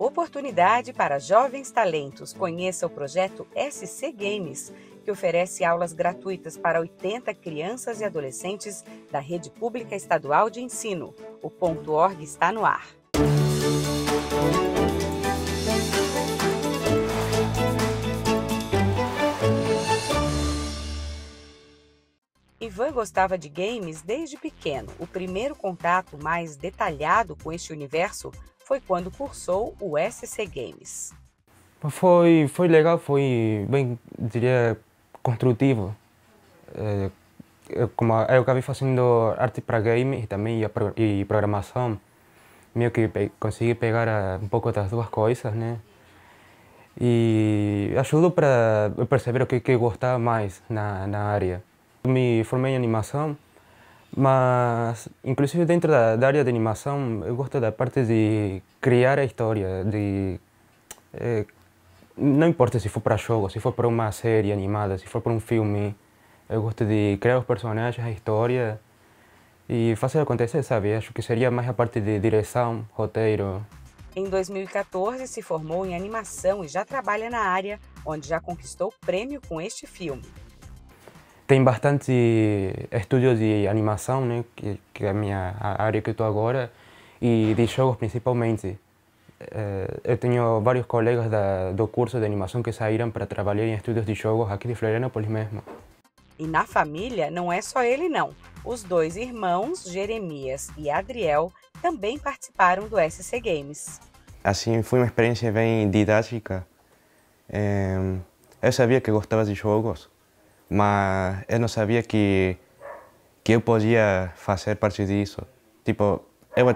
Oportunidade para jovens talentos. Conheça o projeto SC Games, que oferece aulas gratuitas para 80 crianças e adolescentes da rede pública estadual de ensino. O ponto .org está no ar. Ivan gostava de games desde pequeno. O primeiro contato mais detalhado com este universo foi quando cursou o SC Games. Foi, foi legal, foi bem, diria, construtivo. É, é como eu acabei fazendo arte para game e também e programação, meio que pe consegui pegar eh, um pouco das duas coisas, né? E ajudou para perceber o que, que gostava mais na, na área. Me formei em animação mas, inclusive dentro da, da, área de animação, eu gosto da parte de criar a história, de... É, não importa se for para jogo, se for para uma série animada, se for para um filme, eu gosto de criar os personagens, a história e fazer acontecer, sabe? Acho que seria mais a parte de direção, roteiro. Em 2014, se formou em animação e já trabalha na área, onde já conquistou prêmio com este filme. Tem bastante estúdios de animação, né, que, que é a minha área que estou agora, e de jogos principalmente. Eh, eu tenho vários colegas da, do curso de animação que saíram para trabalhar em estúdios de jogos aqui de Florianópolis mesmo. E na família não é só ele não. Os dois irmãos, Jeremias e Adriel, também participaram do SC Games. Assim, foi uma experiência bem didática. Eh, eu sabia que gostava de jogos, mas eu eh, não sabia que que eu podia fazer parte disso. Tipo, eu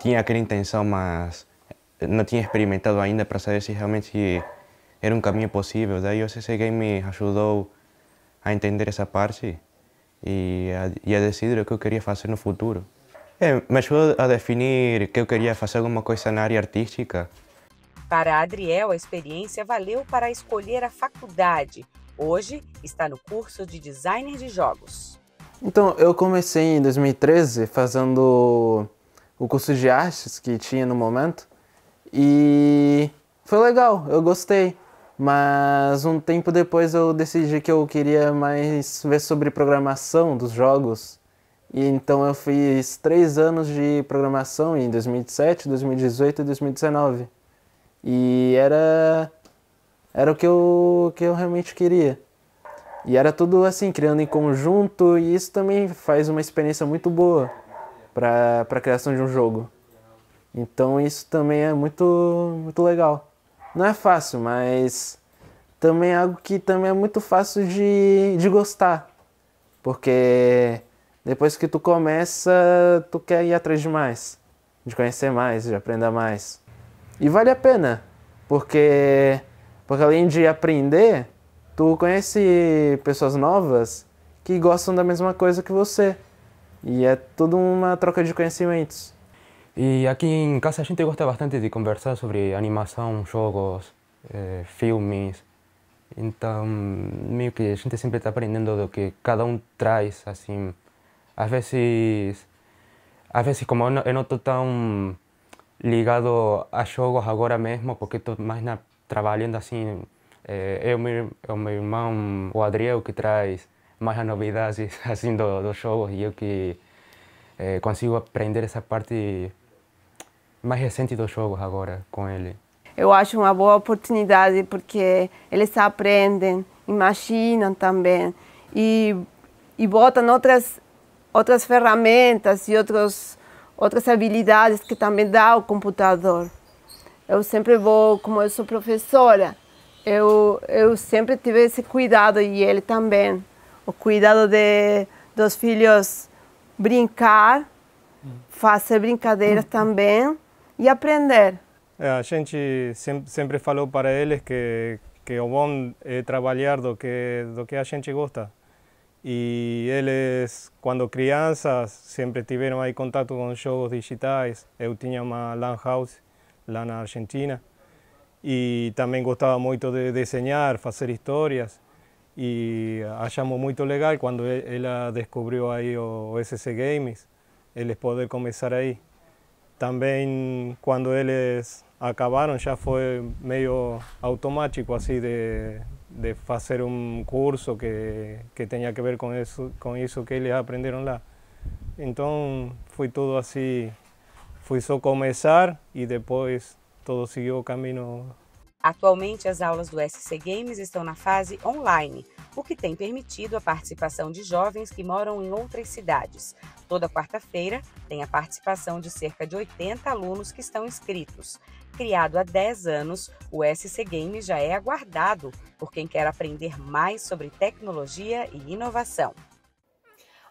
tinha aquela intenção, mas não tinha experimentado ainda para saber se realmente era um caminho possível. Daí o CC Game me ajudou a entender essa parte e a, e a decidir o que eu queria fazer no futuro. É, me ajudou a definir que eu queria fazer alguma coisa na área artística. Para Adriel, a experiência valeu para escolher a faculdade Hoje está no curso de designer de jogos. Então, eu comecei em 2013 fazendo o curso de artes que tinha no momento e foi legal, eu gostei. Mas um tempo depois eu decidi que eu queria mais ver sobre programação dos jogos. E então eu fiz três anos de programação em 2017, 2018 e 2019. E era era o que eu, que eu realmente queria. E era tudo assim, criando em conjunto, e isso também faz uma experiência muito boa para a criação de um jogo. Então isso também é muito, muito legal. Não é fácil, mas também é algo que também é muito fácil de, de gostar. Porque depois que tu começa, tu quer ir atrás de mais, de conhecer mais, de aprender mais. E vale a pena, porque porque além de aprender, tu conhece pessoas novas que gostam da mesma coisa que você. E é tudo uma troca de conhecimentos. E aqui em casa a gente gosta bastante de conversar sobre animação, jogos, eh, filmes. Então, meio que a gente sempre está aprendendo do que cada um traz, assim. Às vezes, às vezes como eu não estou tão ligado a jogos agora mesmo, porque estou mais na trabalhando assim. Eh, é, o meu, é meu irmão, o Adriel, que traz mais as novidades assim, dos do e eu que é, consigo aprender essa parte mais recente dos jogos agora com ele. Eu acho uma boa oportunidade porque eles aprendem, imaginam também e, e botam outras, outras ferramentas e outros, outras habilidades que também dá o computador eu sempre vou, como eu sou professora, eu, eu sempre tive esse cuidado e ele também, o cuidado de, dos filhos brincar, fazer brincadeiras uhum. também e aprender. É, a gente sempre falou para eles que, que o bom é trabalhar do que, do que a gente gosta. E eles, quando crianças, sempre tiveram aí contato com jogos digitais. Eu tinha uma lan house lana argentina. y también gustaba mucho de hacer historias. historias y hallamos muy legal cuando e-, ella descubrió ahí o SC Games, eles poder comenzar ahí. También cuando ellos acabaron, ya fue medio automático así de, de un curso que, tenía que ver con eso con eso que ellos aprendieron. la entonces fue todo así Foi só começar e depois todo seguiu o caminho. Atualmente, as aulas do SC Games estão na fase online, o que tem permitido a participação de jovens que moram em outras cidades. Toda quarta-feira tem a participação de cerca de 80 alunos que estão inscritos. Criado há 10 anos, o SC Games já é aguardado por quem quer aprender mais sobre tecnologia e inovação.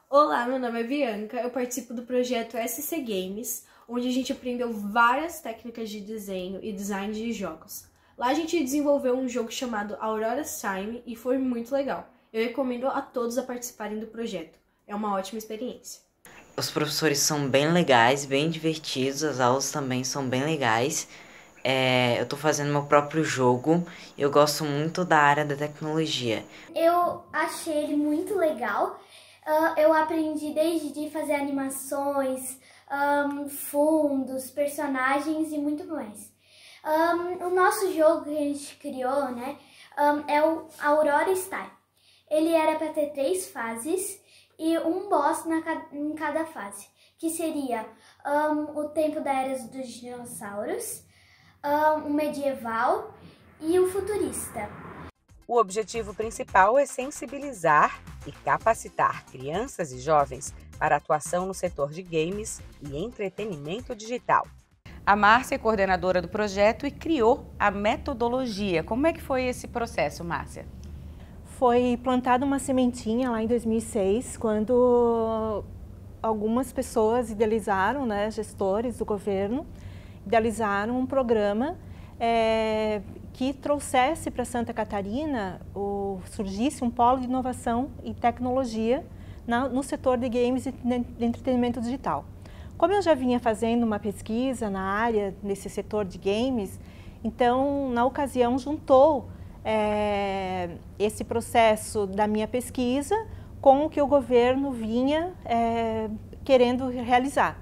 Olá, meu nome é Bianca, eu participo do projeto SC Games, onde a gente aprendeu várias técnicas de desenho e design de jogos. Lá a gente desenvolveu um jogo chamado Aurora Time e foi muito legal. Eu recomendo a todos a participarem do projeto. É uma ótima experiência. Os professores são bem legais, bem divertidos, as aulas também são bem legais. É, eu estou fazendo meu próprio jogo. Eu gosto muito da área da tecnologia. Eu achei ele muito legal. Uh, eu aprendi desde de fazer animações, um, fundos, personagens e muito mais. Um, o nosso jogo que a gente criou né, um, é o Aurora Style. Ele era para ter três fases e um boss na, em cada fase, que seria o tempo da era dos dinossauros, o medieval e o futurista. O objetivo principal é sensibilizar e capacitar crianças e jovens para atuação no setor de games e entretenimento digital. A Márcia é coordenadora do projeto e criou a metodologia. Como é que foi esse processo, Márcia? Foi plantada uma sementinha lá em 2006, quando algumas pessoas idealizaram, né, gestores do governo, idealizaram um programa é, que trouxesse para Santa Catarina, o, surgisse um polo de inovação e tecnologia na, no setor de games e de entretenimento digital. Como eu já vinha fazendo uma pesquisa na área, nesse setor de games, então, na ocasião, juntou é, esse processo da minha pesquisa com o que o governo vinha é, querendo realizar.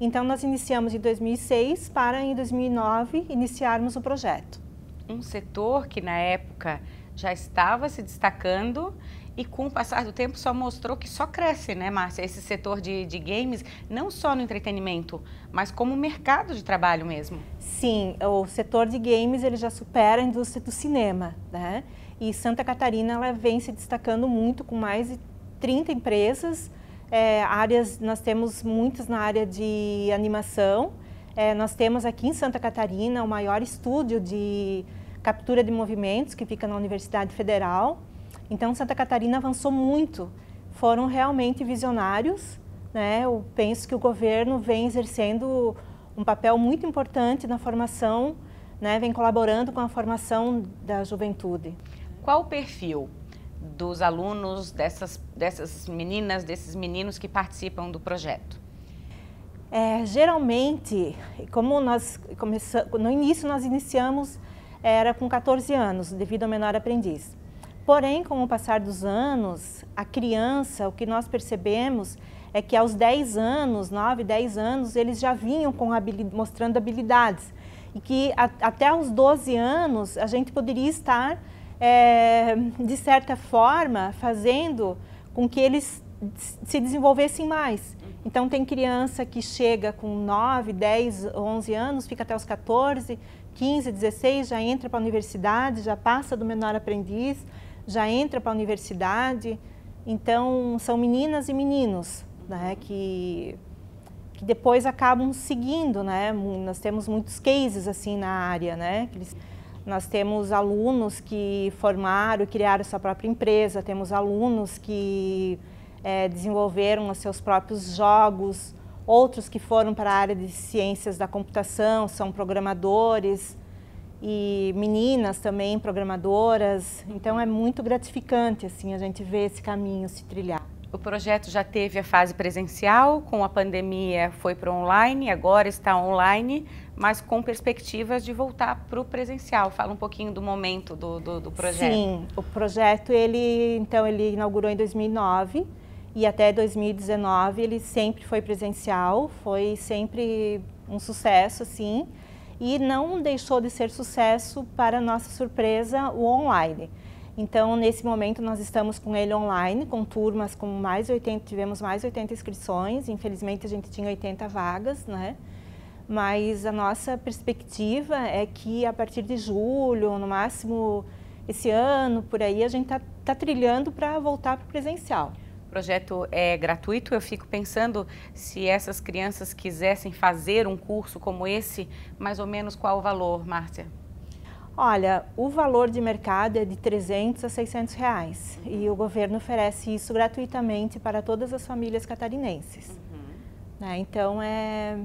Então, nós iniciamos em 2006 para, em 2009, iniciarmos o projeto. Um setor que, na época, já estava se destacando e com o passar do tempo só mostrou que só cresce, né, Márcia? Esse setor de, de games, não só no entretenimento, mas como mercado de trabalho mesmo. Sim, o setor de games ele já supera a indústria do cinema, né? E Santa Catarina ela vem se destacando muito com mais de 30 empresas, é, áreas, nós temos muitas na área de animação. É, nós temos aqui em Santa Catarina o maior estúdio de captura de movimentos que fica na Universidade Federal. Então, Santa Catarina avançou muito, foram realmente visionários. Né? Eu penso que o governo vem exercendo um papel muito importante na formação, né? vem colaborando com a formação da juventude. Qual o perfil dos alunos, dessas, dessas meninas, desses meninos que participam do projeto? É, geralmente, como nós começamos, no início nós iniciamos era com 14 anos, devido ao menor aprendiz. Porém, com o passar dos anos, a criança, o que nós percebemos é que aos 10 anos, 9, 10 anos, eles já vinham com habilidade, mostrando habilidades. E que a, até os 12 anos a gente poderia estar, é, de certa forma, fazendo com que eles se desenvolvessem mais. Então, tem criança que chega com 9, 10, 11 anos, fica até os 14, 15, 16, já entra para a universidade, já passa do menor aprendiz já entra para a universidade. Então, são meninas e meninos né, que, que depois acabam seguindo. Né? Nós temos muitos cases assim na área. Né? Nós temos alunos que formaram e criaram sua própria empresa, temos alunos que é, desenvolveram os seus próprios jogos, outros que foram para a área de ciências da computação, são programadores e meninas também programadoras. Então é muito gratificante assim a gente ver esse caminho se trilhar. O projeto já teve a fase presencial, com a pandemia foi para online, agora está online, mas com perspectivas de voltar para o presencial. Fala um pouquinho do momento do, do, do projeto. Sim, o projeto ele então ele inaugurou em 2009 e até 2019 ele sempre foi presencial, foi sempre um sucesso assim e não deixou de ser sucesso para nossa surpresa o online. Então, nesse momento, nós estamos com ele online, com turmas com mais 80, tivemos mais 80 inscrições, infelizmente a gente tinha 80 vagas, né? Mas a nossa perspectiva é que a partir de julho, no máximo esse ano, por aí, a gente está tá trilhando para voltar para o presencial. O projeto é gratuito. Eu fico pensando se essas crianças quisessem fazer um curso como esse, mais ou menos qual o valor, Márcia? Olha, o valor de mercado é de 300 a 600 reais uhum. e o governo oferece isso gratuitamente para todas as famílias catarinenses. Uhum. Né? Então é,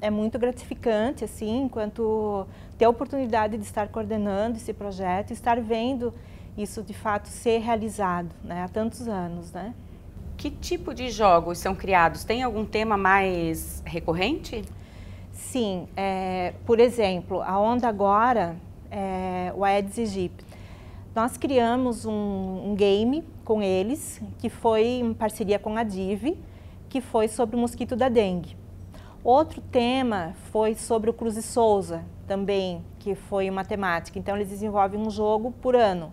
é muito gratificante, assim, enquanto ter a oportunidade de estar coordenando esse projeto, estar vendo isso de fato ser realizado né? há tantos anos, né? Que tipo de jogos são criados? Tem algum tema mais recorrente? Sim, é, por exemplo, a onda agora é o Aedes aegypti. Nós criamos um, um, game com eles, que foi em parceria com a DIV, que foi sobre o mosquito da dengue. Outro tema foi sobre o Cruz e Souza, também, que foi uma temática. Então, eles desenvolvem um jogo por ano.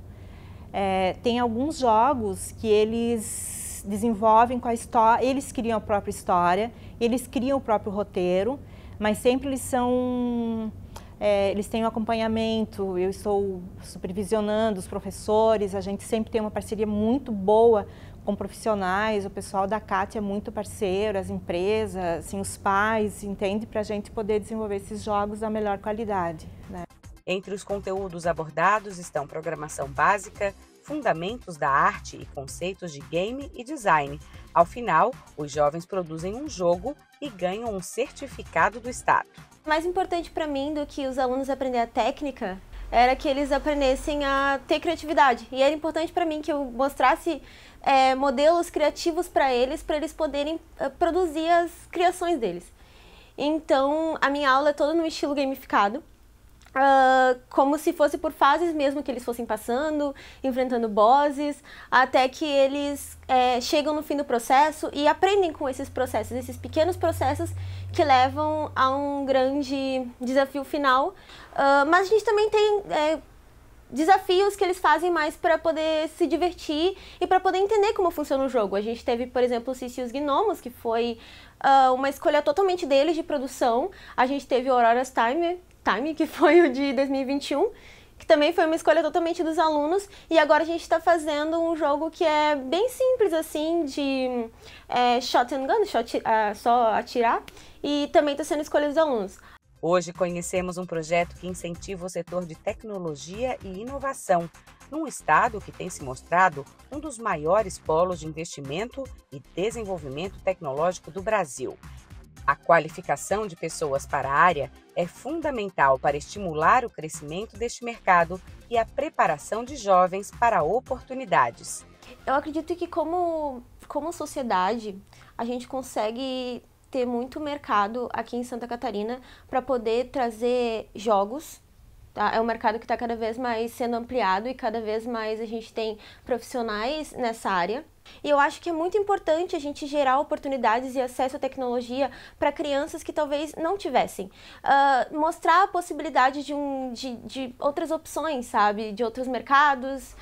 É, tem alguns jogos que eles desenvolvem com a história, eles criam a própria história, eles criam o próprio roteiro, mas sempre eles são é, eles têm um acompanhamento, eu estou supervisionando os professores, a gente sempre tem uma parceria muito boa com profissionais, o pessoal da CAT é muito parceiro, as empresas, assim, os pais, entende? Para a gente poder desenvolver esses jogos da melhor qualidade. Né? Entre os conteúdos abordados estão programação básica, fundamentos da arte e conceitos de game e design. Ao final, os jovens produzem um jogo e ganham um certificado do Estado. Mais importante para mim do que os alunos aprender a técnica era que eles aprendessem a ter criatividade. E era importante para mim que eu mostrasse é, modelos criativos para eles, para eles poderem eh, produzir as criações deles. Então, a minha aula é toda no estilo gamificado. Uh, como se fosse por fases mesmo que eles fossem passando, enfrentando bosses, até que eles é, chegam no fim do processo e aprendem com esses processos, esses pequenos processos que levam a um grande desafio final. Uh, mas a gente também tem é, desafios que eles fazem mais para poder se divertir e para poder entender como funciona o jogo. A gente teve, por exemplo, o Cici os Gnomos, que foi uh, uma escolha totalmente deles de produção. A gente teve o Aurora's Timer, Time, que foi o de 2021, que também foi uma escolha totalmente dos alunos. E agora a gente está fazendo um jogo que é bem simples, assim, de é, shot and gun, shot, uh, só atirar. E também está sendo escolha dos alunos. Hoje conhecemos um projeto que incentiva o setor de tecnologia e inovação, num estado que tem se mostrado um dos maiores polos de investimento e desenvolvimento tecnológico do Brasil. A qualificação de pessoas para a área é fundamental para estimular o crescimento deste mercado e a preparação de jovens para oportunidades. Eu acredito que como, como sociedade, a gente consegue ter muito mercado aqui em Santa Catarina para poder trazer jogos Tá? É um mercado que está cada vez mais sendo ampliado e cada vez mais a gente tem profissionais nessa área. E eu acho que é muito importante a gente gerar oportunidades e acesso à tecnologia para crianças que talvez não tivessem. Uh, mostrar a possibilidade de, um, de, de outras opções, sabe? De outros mercados.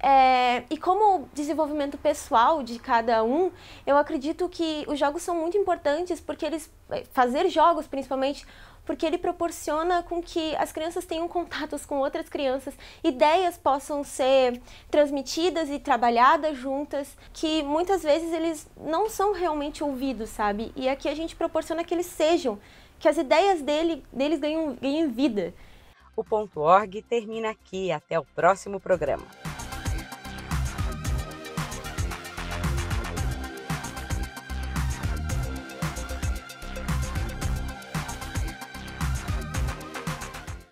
É, e como o desenvolvimento pessoal de cada um, eu acredito que os jogos são muito importantes porque eles eh, fazer jogos principalmente porque ele proporciona com que as crianças tenham contatos com outras crianças, ideias possam ser transmitidas e trabalhadas juntas, que muitas vezes eles não são realmente ouvidos, sabe? E aqui a gente proporciona que eles sejam, que as ideias dele, deles ganhem, ganhem vida. O ponto .org termina aqui. Até o próximo programa.